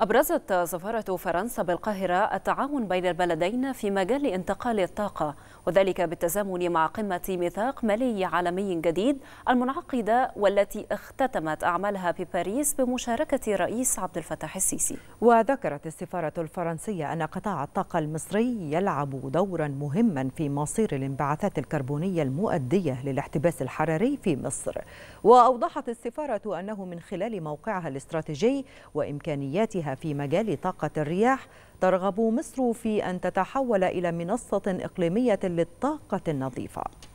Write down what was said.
أبرزت سفارة فرنسا بالقاهرة التعاون بين البلدين في مجال انتقال الطاقة وذلك بالتزامن مع قمة ميثاق مالي عالمي جديد المنعقدة والتي اختتمت أعمالها بباريس بمشاركة رئيس عبد الفتاح السيسي وذكرت السفارة الفرنسية أن قطاع الطاقة المصري يلعب دورا مهما في مصير الانبعاثات الكربونية المؤدية للاحتباس الحراري في مصر وأوضحت السفارة أنه من خلال موقعها الاستراتيجي وإمكانياتها في مجال طاقة الرياح ترغب مصر في أن تتحول إلى منصة إقليمية للطاقة النظيفة